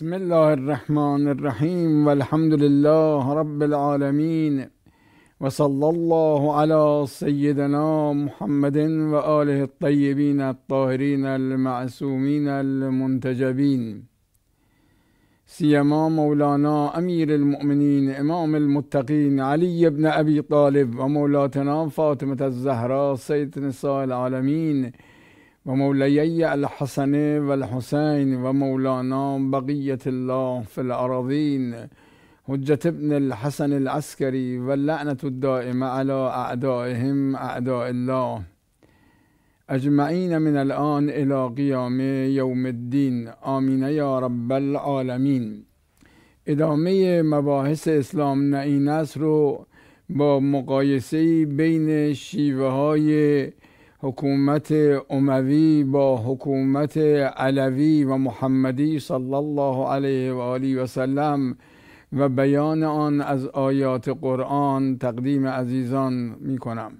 بسم الله الرحمن الرحيم والحمد لله رب العالمين وصلى الله على سيدنا محمد وآله الطيبين الطاهرين المعصومين المنتجبين سيما مولانا أمير المؤمنين إمام المتقين علي بن أبي طالب ومولاتنا فاطمة الزهراء سيد نساء العالمين و مولیی الحسن و الحسین و مولانا بقیت الله فی الارضین حجت ابن الحسن العسكري لعنت الدائمه على اعدائهم اعداء الله اجمعین من الان الی قیام یوم الدین آمین یا رب العالمین ادامه مباحث اسلام نعینس رو با مقایسه بین شیوه های حکومت عموی با حکومت علوی و محمدی صلی الله علیه و آله و سلم و بیان آن از آیات قرآن تقدیم عزیزان می کنم.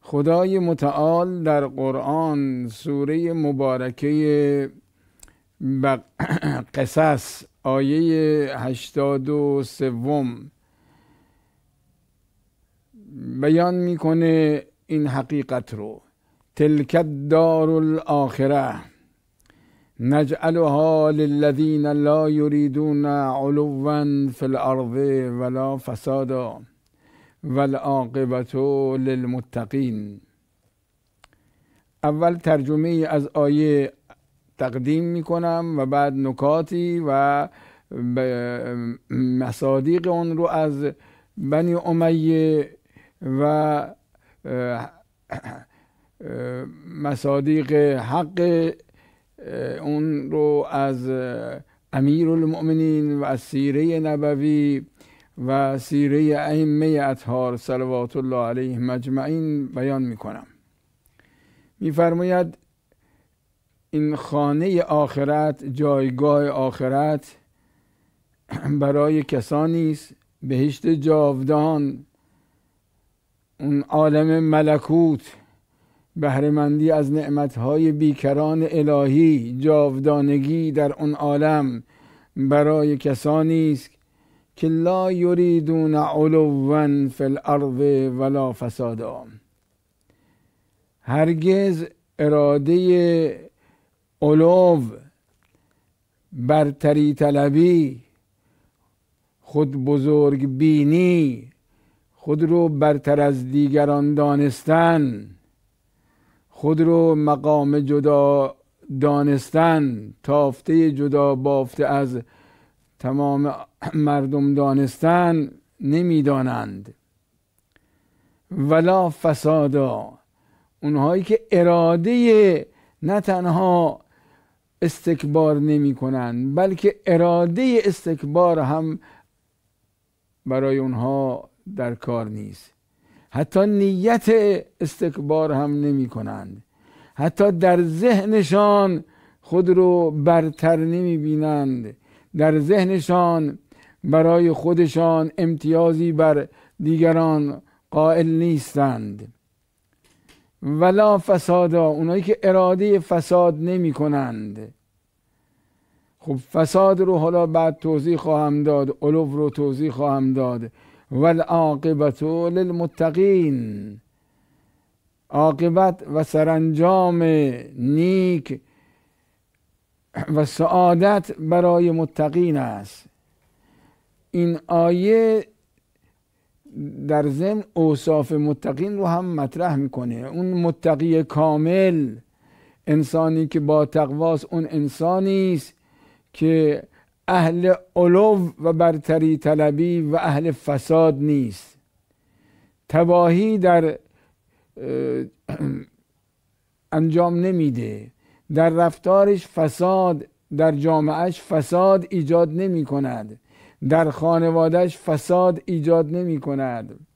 خدای متعال در قرآن سوره مبارکه قصص آیه هشتاد و سوم بیان میکنه این حقیقت رو تلک الدار الاخره نجعلها للذین لا یریدون علوا فی الارض ولا فسادا والعاقبت للمتقین اول ترجمه از آیه تقدیم میکنم و بعد نکاتی و مصادیق اون رو از بنی امیه و مصادیق حق اون رو از امیر المؤمنین و از سیره نبوی و سیره ائمه اطهار صلوات الله علیه مجمعین بیان می کنم میفرماید این خانه آخرت جایگاه آخرت برای کسانی است بهشت جاودان اون عالم ملکوت بهرهمندی از نعمتهای بیکران الهی جاودانگی در اون عالم برای کسانی است که لا یریدون علوا فی الارض ولا فسادا هرگز اراده علو برتری طلبی خود بزرگ بینی خود رو برتر از دیگران دانستن خود رو مقام جدا دانستن تافته جدا بافته از تمام مردم دانستن نمیدانند ولا فسادا اونهایی که اراده نه تنها استکبار نمی کنند بلکه اراده استکبار هم برای اونها در کار نیست حتی نیت استکبار هم نمی کنند حتی در ذهنشان خود رو برتر نمی بینند در ذهنشان برای خودشان امتیازی بر دیگران قائل نیستند ولا فسادا اونایی که اراده فساد نمی کنند خب فساد رو حالا بعد توضیح خواهم داد علو رو توضیح خواهم داد والعاقبت للمتقین عاقبت و سرانجام نیک و سعادت برای متقین است این آیه در ضمن اوصاف متقین رو هم مطرح میکنه اون متقی کامل انسانی که با تقواست اون انسانی است که اهل علو و برتری طلبی و اهل فساد نیست تباهی در انجام نمیده در رفتارش فساد در جامعهش فساد ایجاد نمی کند در خانوادهش فساد ایجاد نمی کند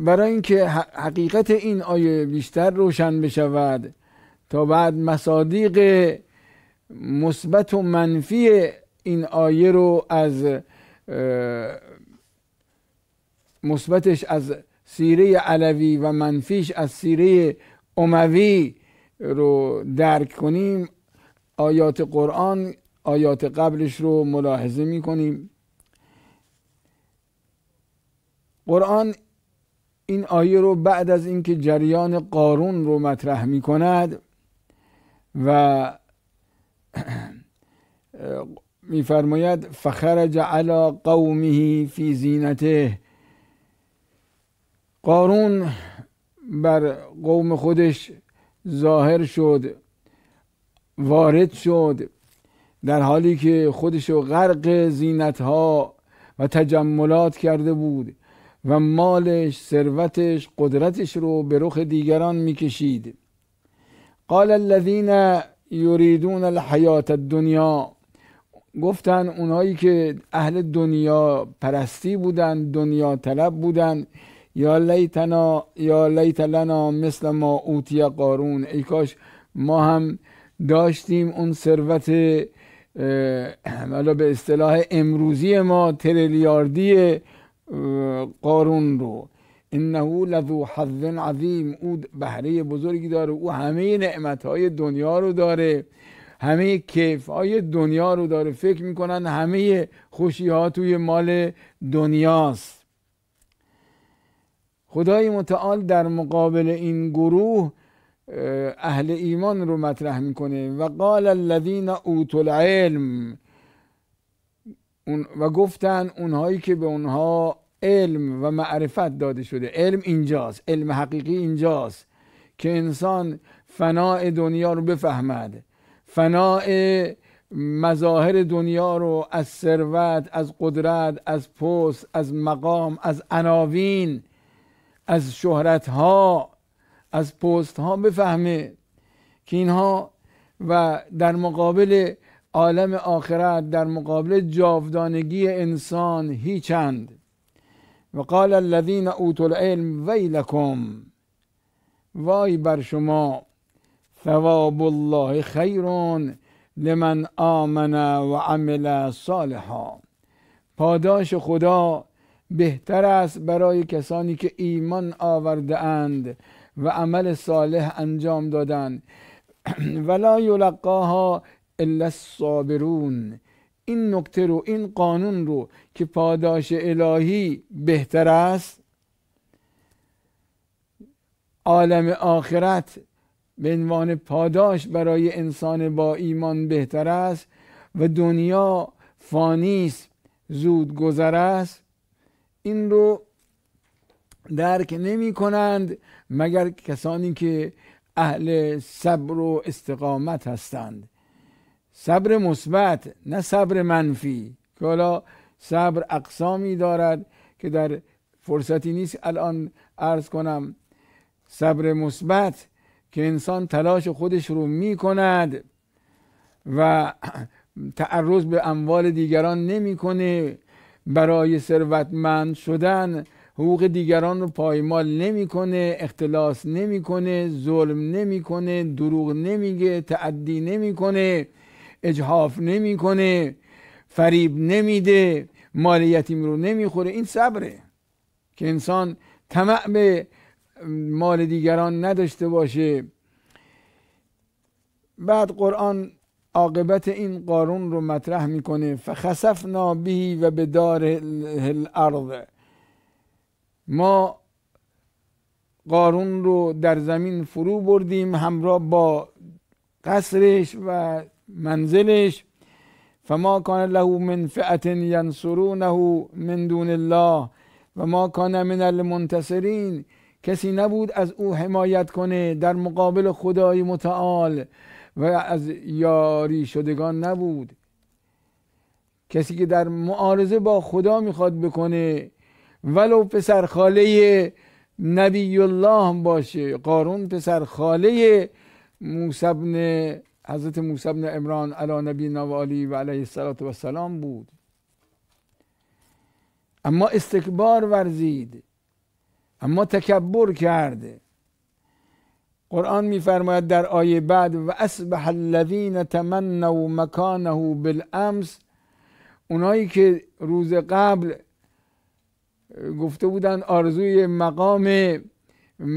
برای اینکه حقیقت این آیه بیشتر روشن بشود تا بعد مصادیق مثبت و منفی این آیه رو از مثبتش از سیره علوی و منفیش از سیره عموی رو درک کنیم آیات قرآن آیات قبلش رو ملاحظه می کنیم قرآن این آیه رو بعد از اینکه جریان قارون رو مطرح می کند و میفرماید فخرج علی قومه فی زینته قارون بر قوم خودش ظاهر شد وارد شد در حالی که خودش غرق زینت ها و تجملات کرده بود و مالش ثروتش قدرتش رو به رخ دیگران میکشید قال الذین یریدون الحیات الدنیا گفتن اونایی که اهل دنیا پرستی بودن دنیا طلب بودن یا لیتنا یا لیت لنا مثل ما اوتی قارون ای کاش ما هم داشتیم اون ثروت حالا به اصطلاح امروزی ما تریلیاردی قارون رو انه لذو حظ عظیم او بهره بزرگی داره او همه نعمت های دنیا رو داره همه کیف های دنیا رو داره فکر میکنن همه خوشی ها توی مال دنیاست خدای متعال در مقابل این گروه اهل ایمان رو مطرح میکنه و قال الذین اوتوا العلم و گفتن اونهایی که به اونها علم و معرفت داده شده علم اینجاست علم حقیقی اینجاست که انسان فناع دنیا رو بفهمد فناع مظاهر دنیا رو از ثروت از قدرت از پست از مقام از عناوین از شهرت ها از پست ها بفهمه که اینها و در مقابل عالم آخرت در مقابل جاودانگی انسان هیچند وقال الذین اوتوا العلم ویلکم وای بر شما ثواب الله خیر لمن آمن و عمل صالحا پاداش خدا بهتر است برای کسانی که ایمان آورده اند و عمل صالح انجام دادند ولا یلقاها الا الصابرون این نکته رو این قانون رو که پاداش الهی بهتر است عالم آخرت به عنوان پاداش برای انسان با ایمان بهتر است و دنیا فانی است زود گذر است این رو درک نمی کنند مگر کسانی که اهل صبر و استقامت هستند صبر مثبت نه صبر منفی که حالا صبر اقسامی دارد که در فرصتی نیست الان عرض کنم صبر مثبت که انسان تلاش خودش رو می کند و تعرض به اموال دیگران نمیکنه برای ثروتمند شدن حقوق دیگران رو پایمال نمیکنه اختلاس نمیکنه ظلم نمیکنه دروغ نمیگه تعدی نمیکنه اجحاف نمیکنه فریب نمیده مال یتیم رو نمیخوره این صبره که انسان طمع به مال دیگران نداشته باشه بعد قرآن عاقبت این قارون رو مطرح میکنه فخسفنا بهی و به دار الارض ما قارون رو در زمین فرو بردیم همراه با قصرش و منزلش فما کان له من فئت ینصرونه من دون الله و ما کان من المنتصرین کسی نبود از او حمایت کنه در مقابل خدای متعال و از یاری شدگان نبود کسی که در معارضه با خدا میخواد بکنه ولو پسر خاله نبی الله باشه قارون پسر خاله موسی حضرت موسی بن عمران علی نبی و علی و علیه السلام بود اما استکبار ورزید اما تکبر کرد قرآن میفرماید در آیه بعد و اصبح الذین تمنوا مکانه بالامس اونایی که روز قبل گفته بودند آرزوی مقام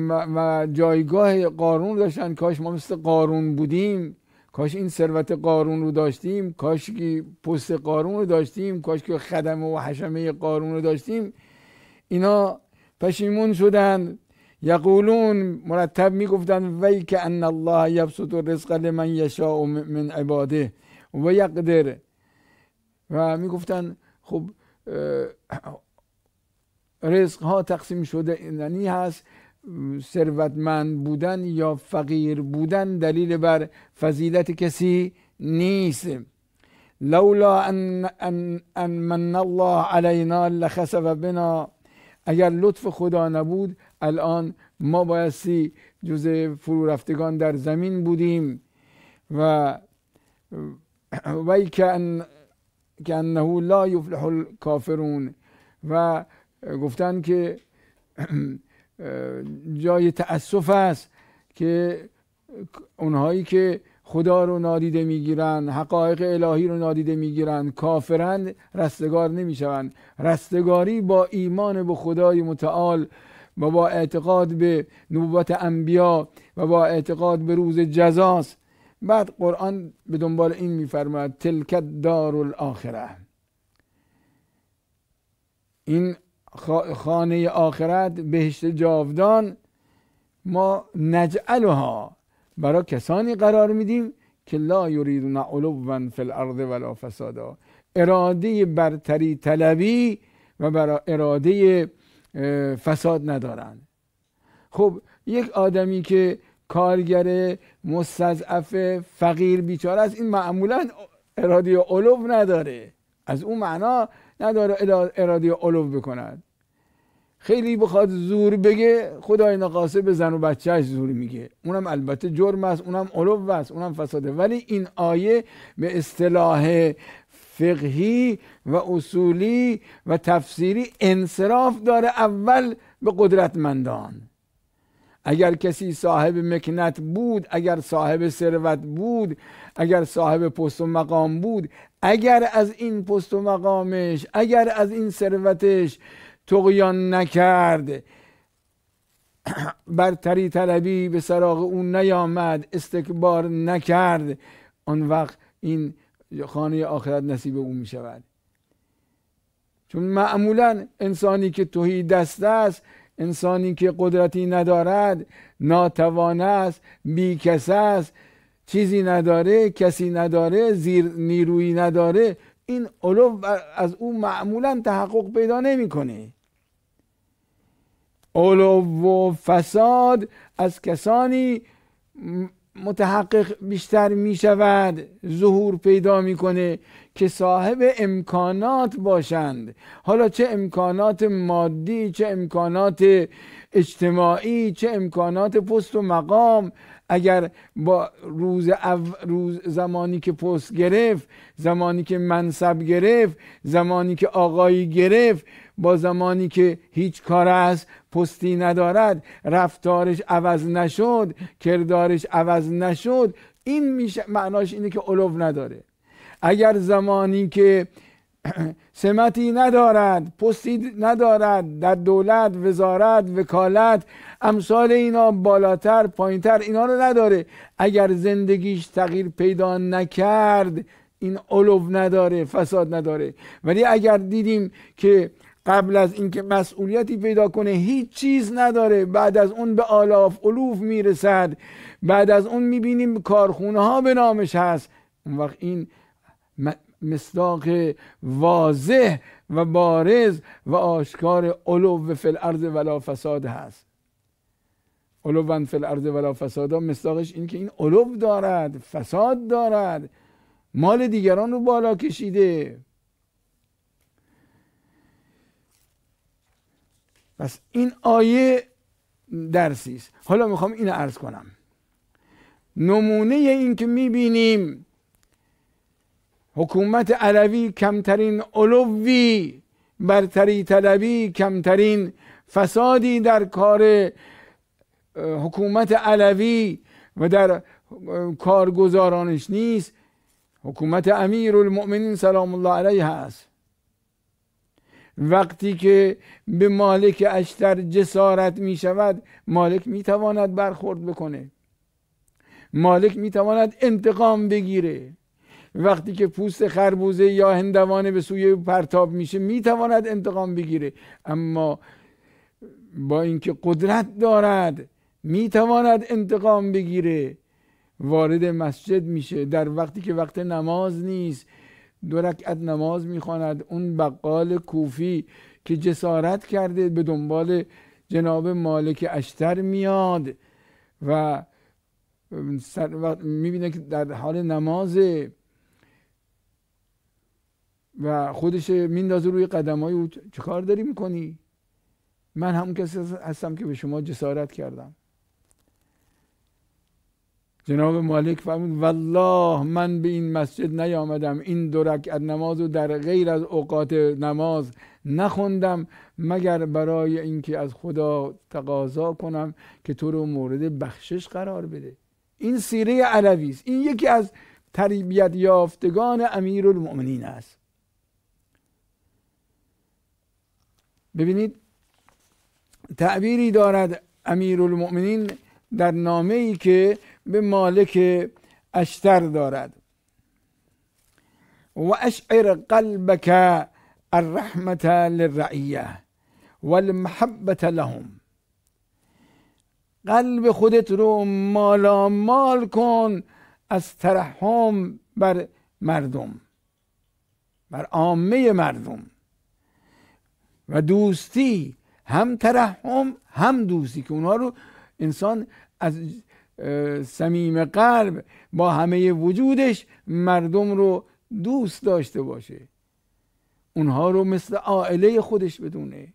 و جایگاه قارون داشتن کاش ما مثل قارون بودیم کاش این ثروت قارون رو داشتیم کاش که پست قارون رو داشتیم کاش که خدمه و حشمه قارون رو داشتیم اینا پشیمون شدند یقولون مرتب میگفتن وی که ان الله یبسط الرزق لمن یشاء من عباده و یقدر و میگفتند خب رزق ها تقسیم شده یعنی هست ثروتمند بودن یا فقیر بودن دلیل بر فضیلت کسی نیست لولا ان, ان, من الله علینا لخسف بنا اگر لطف خدا نبود الان ما بایستی جز فرو رفتگان در زمین بودیم و وی که انه لا یفلح الکافرون و گفتن که جای تأسف است که اونهایی که خدا رو نادیده میگیرند حقایق الهی رو نادیده میگیرند کافرند رستگار نمیشوند رستگاری با ایمان به خدای متعال و با اعتقاد به نبوت انبیا و با اعتقاد به روز جزاست بعد قرآن به دنبال این میفرماید تلکت دار الاخره این خانه آخرت بهشت جاودان ما نجعلها برای کسانی قرار میدیم که لا یریدون علوا فی الارض ولا فسادا اراده برتری طلبی و برای اراده فساد ندارند خب یک آدمی که کارگر مستضعف فقیر بیچاره است این معمولا اراده علو نداره از اون معنا نداره ارادی علو بکند خیلی بخواد زور بگه خدای نقاسه به زن و بچهش زور میگه اونم البته جرم است اونم علو است اونم فساده ولی این آیه به اصطلاح فقهی و اصولی و تفسیری انصراف داره اول به قدرتمندان اگر کسی صاحب مکنت بود اگر صاحب ثروت بود اگر صاحب پست و مقام بود اگر از این پست و مقامش اگر از این ثروتش تقیان نکرد برتری طلبی به سراغ او نیامد استکبار نکرد آن وقت این خانه آخرت نصیب او می شود چون معمولا انسانی که توهی دست است انسانی که قدرتی ندارد ناتوان است بیکس است چیزی نداره کسی نداره زیر نیرویی نداره این علو از او معمولا تحقق پیدا نمیکنه علو و فساد از کسانی متحقق بیشتر می شود ظهور پیدا میکنه که صاحب امکانات باشند حالا چه امکانات مادی چه امکانات اجتماعی چه امکانات پست و مقام اگر با روز, او روز زمانی که پست گرفت زمانی که منصب گرفت زمانی که آقایی گرفت با زمانی که هیچ کار از پستی ندارد رفتارش عوض نشد کردارش عوض نشد این میشه معناش اینه که علو نداره اگر زمانی که سمتی ندارد پستی ندارد در دولت وزارت وکالت امثال اینا بالاتر پایینتر اینا رو نداره اگر زندگیش تغییر پیدا نکرد این علو نداره فساد نداره ولی اگر دیدیم که قبل از اینکه مسئولیتی پیدا کنه هیچ چیز نداره بعد از اون به آلاف علوف میرسد بعد از اون میبینیم کارخونه ها به نامش هست اون وقت این مصداق واضح و بارز و آشکار علو فی الارض ولا فساد هست علو فی الارض ولا فساد مصداقش این که این علو دارد فساد دارد مال دیگران رو بالا کشیده پس این آیه درسی است حالا میخوام اینو عرض کنم نمونه این که میبینیم حکومت علوی کمترین علوی برتری طلبی کمترین فسادی در کار حکومت علوی و در کارگزارانش نیست حکومت امیر المؤمنین سلام الله علیه هست وقتی که به مالک اشتر جسارت می شود مالک می تواند برخورد بکنه مالک می تواند انتقام بگیره وقتی که پوست خربوزه یا هندوانه به سوی پرتاب میشه میتواند انتقام بگیره اما با اینکه قدرت دارد میتواند انتقام بگیره وارد مسجد میشه در وقتی که وقت نماز نیست دو رکعت نماز میخواند اون بقال کوفی که جسارت کرده به دنبال جناب مالک اشتر میاد و میبینه که در حال نمازه و خودش میندازه روی قدم های او چه کار داری میکنی؟ من همون کسی هستم که به شما جسارت کردم جناب مالک فرمود والله من به این مسجد نیامدم این دو رکعت نماز رو در غیر از اوقات نماز نخوندم مگر برای اینکه از خدا تقاضا کنم که تو رو مورد بخشش قرار بده این سیره علوی است این یکی از تربیت یافتگان امیرالمؤمنین است ببینید تعبیری دارد امیر المؤمنین در نامه ای که به مالک اشتر دارد و اشعر قلبك الرحمة للرعیه والمحبت لهم قلب خودت رو مالا مال کن از ترحم بر مردم بر عامه مردم و دوستی هم ترحم هم دوستی که اونها رو انسان از صمیم قلب با همه وجودش مردم رو دوست داشته باشه اونها رو مثل عائله خودش بدونه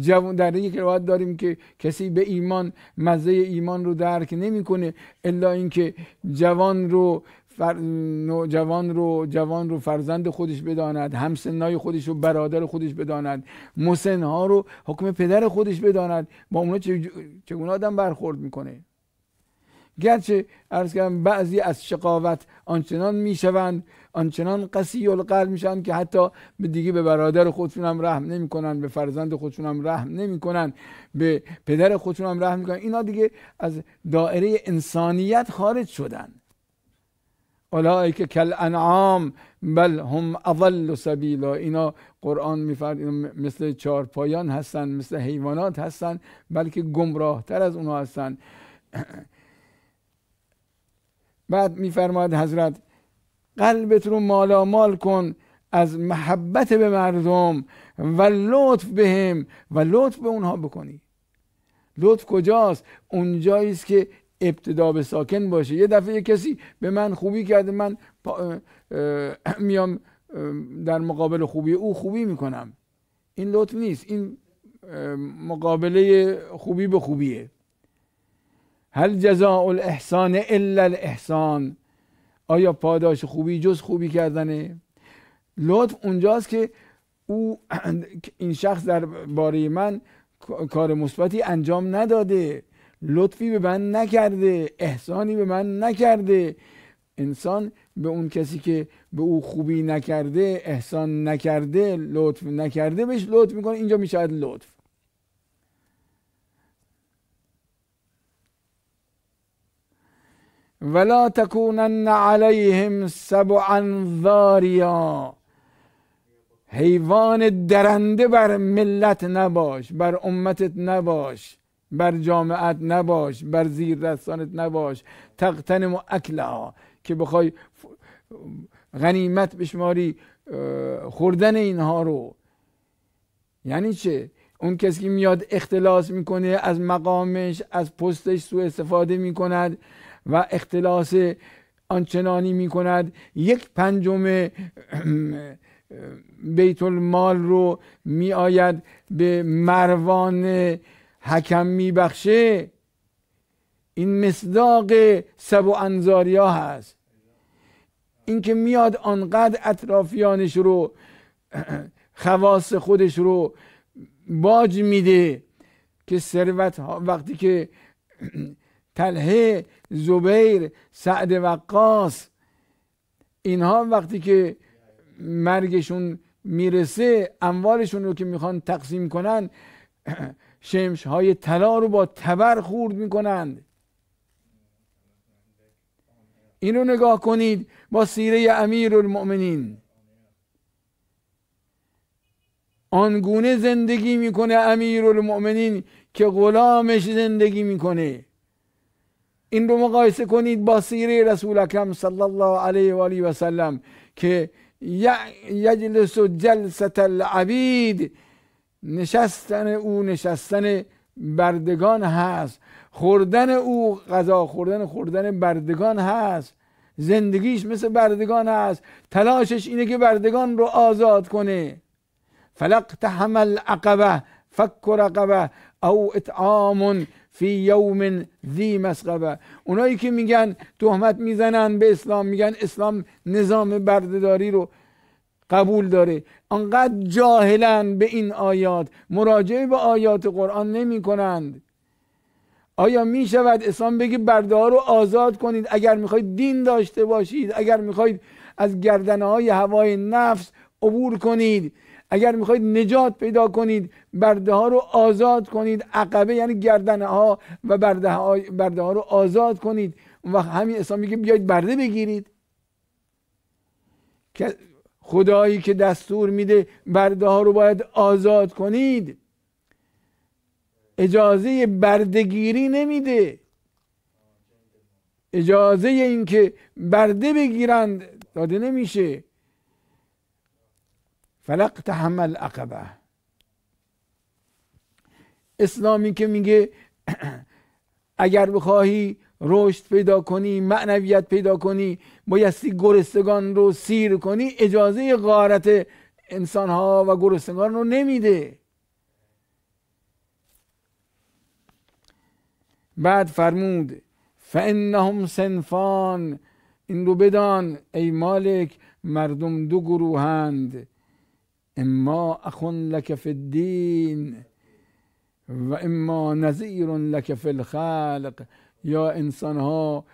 جوان در یک روایت داریم که کسی به ایمان مزه ایمان رو درک نمیکنه الا اینکه جوان رو فر... جوان رو جوان رو فرزند خودش بداند همسنای خودش رو برادر خودش بداند مسن ها رو حکم پدر خودش بداند با اونا چگونه آدم برخورد میکنه گرچه ارز کردم بعضی از شقاوت آنچنان میشوند آنچنان قسی القلب میشن که حتی به دیگه به برادر خودشون هم رحم نمیکنن به فرزند خودشون هم رحم نمیکنن به پدر خودشون هم رحم میکنن اینا دیگه از دائره انسانیت خارج شدن اولایی که کل انعام بل هم اضل سبیلا اینا قرآن میفرد مثل چارپایان هستن مثل حیوانات هستن بلکه گمراه تر از اونها هستن بعد میفرماید حضرت قلبت رو مال کن از محبت به مردم و لطف بهم و لطف به اونها بکنی لطف کجاست اونجایی است که ابتدا به ساکن باشه یه دفعه یه کسی به من خوبی کرده من میام در مقابل خوبی او خوبی میکنم این لطف نیست این مقابله خوبی به خوبیه هل جزاء الاحسان الا الاحسان آیا پاداش خوبی جز خوبی کردنه لطف اونجاست که او این شخص در باره من کار مثبتی انجام نداده لطفی به من نکرده احسانی به من نکرده انسان به اون کسی که به او خوبی نکرده احسان نکرده لطف نکرده بهش لطف میکنه اینجا میشه لطف ولا تکونن علیهم سبعا ذاریا حیوان درنده بر ملت نباش بر امتت نباش بر جامعت نباش بر زیر دستانت نباش تقتنم و اکلا که بخوای غنیمت بشماری خوردن اینها رو یعنی چه اون کسی که میاد اختلاس میکنه از مقامش از پستش سوء استفاده میکند و اختلاس آنچنانی میکند یک پنجم بیت المال رو میآید به مروان حکم میبخشه این مصداق سب و انزاریا هست اینکه میاد آنقدر اطرافیانش رو خواص خودش رو باج میده که ثروت ها وقتی که تلهه زبیر سعد وقاص اینها وقتی که مرگشون میرسه اموالشون رو که میخوان تقسیم کنن شمش های طلا رو با تبر خورد میکنند این رو نگاه کنید با سیره امیر المؤمنین آنگونه زندگی میکنه امیر المؤمنین که غلامش زندگی میکنه این رو مقایسه کنید با سیره رسول اکرم صلی الله علیه و آله و سلم که یجلس جلسه العبید نشستن او نشستن بردگان هست خوردن او غذا خوردن خوردن بردگان هست زندگیش مثل بردگان هست تلاشش اینه که بردگان رو آزاد کنه فلقت حمل عقبه فکر عقبه او اطعام فی یوم ذی مسقبه اونایی که میگن تهمت میزنن به اسلام میگن اسلام نظام بردهداری رو قبول داره انقدر جاهلا به این آیات مراجعه به آیات قرآن نمی کنند آیا می شود اسلام بگی برده رو آزاد کنید اگر میخواید دین داشته باشید اگر میخواید از گردنه های هوای نفس عبور کنید اگر میخواید نجات پیدا کنید برده ها رو آزاد کنید عقبه یعنی گردنه ها و برده ها, برده ها رو آزاد کنید و همین اسلام میگه بیاید برده بگیرید خدایی که دستور میده برده ها رو باید آزاد کنید اجازه بردگیری نمیده اجازه اینکه برده بگیرند داده نمیشه فلق تحمل عقبه اسلامی که میگه اگر بخواهی رشد پیدا کنی معنویت پیدا کنی بایستی گرستگان رو سیر کنی اجازه غارت انسان ها و گرستگان رو نمیده بعد فرمود فانهم سنفان این رو بدان ای مالک مردم دو گروهند اما اخون لک فی الدین و اما نظیر لک فی الخلق یا انسان ها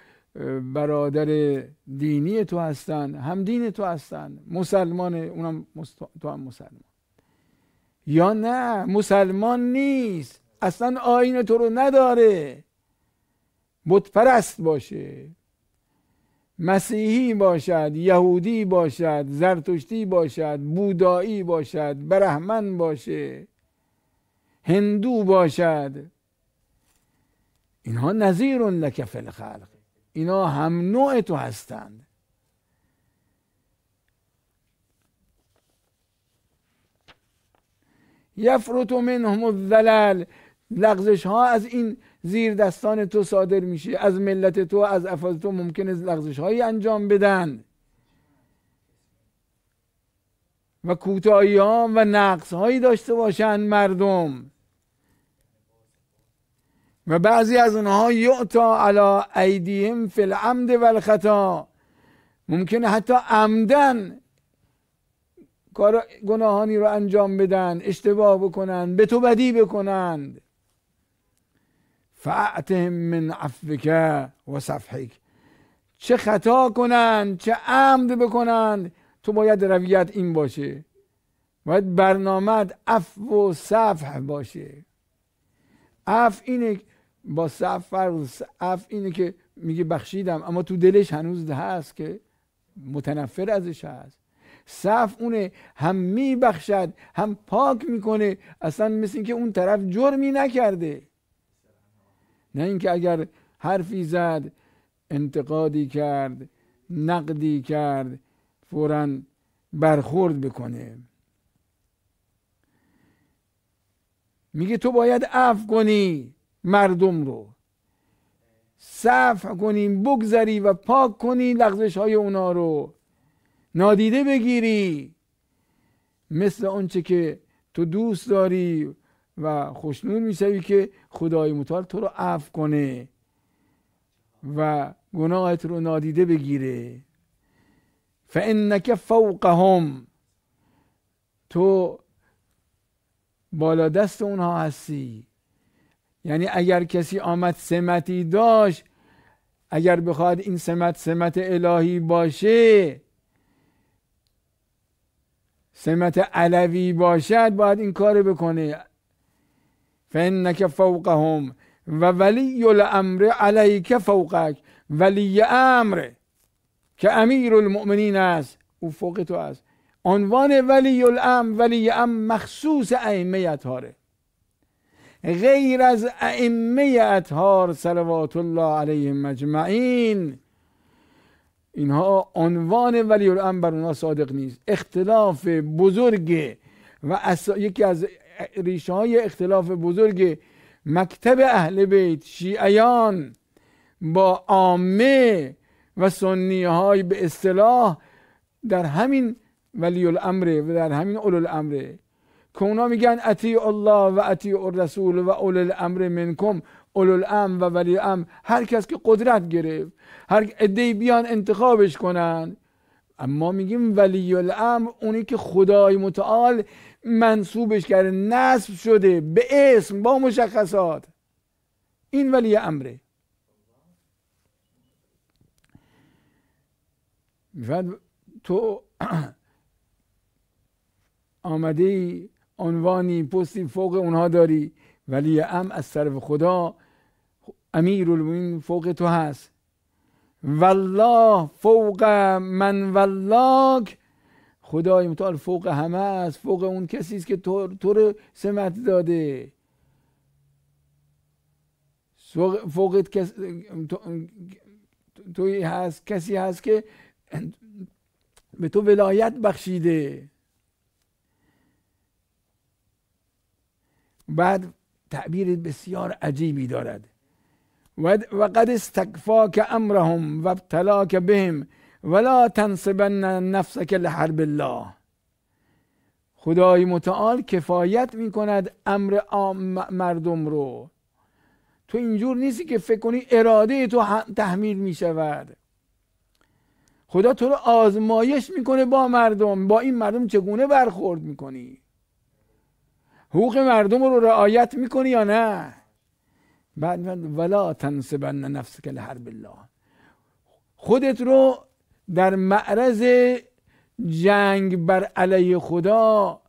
برادر دینی تو هستن هم دین تو هستن مسلمان اونم تو هم مسلمان یا نه مسلمان نیست اصلا آین تو رو نداره بتپرست باشه مسیحی باشد یهودی باشد زرتشتی باشد بودایی باشد برهمن باشه هندو باشد اینها نظیر لک فی اینا هم نوع تو هستند یفروت منهم الزلل لغزش ها از این زیر دستان تو صادر میشه از ملت تو از افاظ تو ممکن است لغزش هایی انجام بدن و کوتاهی ها و نقص هایی داشته باشند مردم و بعضی از اونها یعتا علا ایدیهم فی العمد و الخطا ممکنه حتی عمدن کار گناهانی رو انجام بدن اشتباه بکنن به تو بدی بکنند فاعتهم من عفوک و صفحک چه خطا کنند چه عمد بکنند تو باید رویت این باشه باید برنامه عفو و صفح باشه عف اینه با صف فرق صف اینه که میگه بخشیدم اما تو دلش هنوز هست که متنفر ازش هست صف اونه هم میبخشد هم پاک میکنه اصلا مثل اینکه اون طرف جرمی نکرده نه اینکه اگر حرفی زد انتقادی کرد نقدی کرد فورا برخورد بکنه میگه تو باید عفو کنی مردم رو صفح کنیم بگذری و پاک کنی لغزش های اونا رو نادیده بگیری مثل آنچه که تو دوست داری و خوشنود میشوی که خدای متعال تو رو عفو کنه و گناهت رو نادیده بگیره فانک فوقهم تو بالا دست اونها هستی یعنی اگر کسی آمد سمتی داشت اگر بخواد این سمت سمت الهی باشه سمت علوی باشد باید این کار بکنه فانک فوقهم و ولی الامر علیک فوقک ولی امر که امیر المؤمنین است او فوق تو است عنوان ولی الامر ولی امر مخصوص ائمه اطهاره غیر از ائمه اطهار صلوات الله علیهم مجمعین اینها عنوان ولی الامر بر صادق نیست اختلاف بزرگ و یکی از ریشه های اختلاف بزرگ مکتب اهل بیت شیعیان با عامه و سنی های به اصطلاح در همین ولی الامره و در همین اولو الامره که اونا میگن اطیع الله و اطیع الرسول و اول الامر منکم اول الام و ولی ام هر کس که قدرت گرفت هر ادهی بیان انتخابش کنن اما میگیم ولی الامر اونی که خدای متعال منصوبش کرده نصب شده به اسم با مشخصات این ولی امره میفرد تو آمده عنوانی پستی فوق اونها داری ولی ام از طرف خدا امیر فوق تو هست والله فوق من ولاک خدای متعال فوق همه است فوق اون کسی است که تو رو سمت داده فوق هست کسی هست که به تو ولایت بخشیده بعد تعبیر بسیار عجیبی دارد و قد استکفاک امرهم و که بهم ولا تنصبن نفسک لحرب الله خدای متعال کفایت می کند امر مردم رو تو اینجور نیستی که فکر کنی اراده تو تحمیل می شود خدا تو رو آزمایش میکنه با مردم با این مردم چگونه برخورد میکنی حقوق مردم رو رعایت میکنی یا نه بعد ولا تنسبن کل حرب الله خودت رو در معرض جنگ بر علیه خدا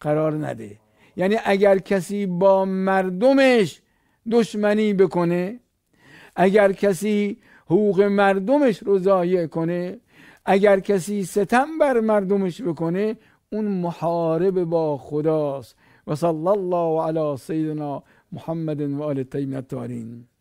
قرار نده یعنی اگر کسی با مردمش دشمنی بکنه اگر کسی حقوق مردمش رو ضایع کنه اگر کسی ستم بر مردمش بکنه اون محارب با خداست وصلى الله على سيدنا محمد وآل التيمين التوارين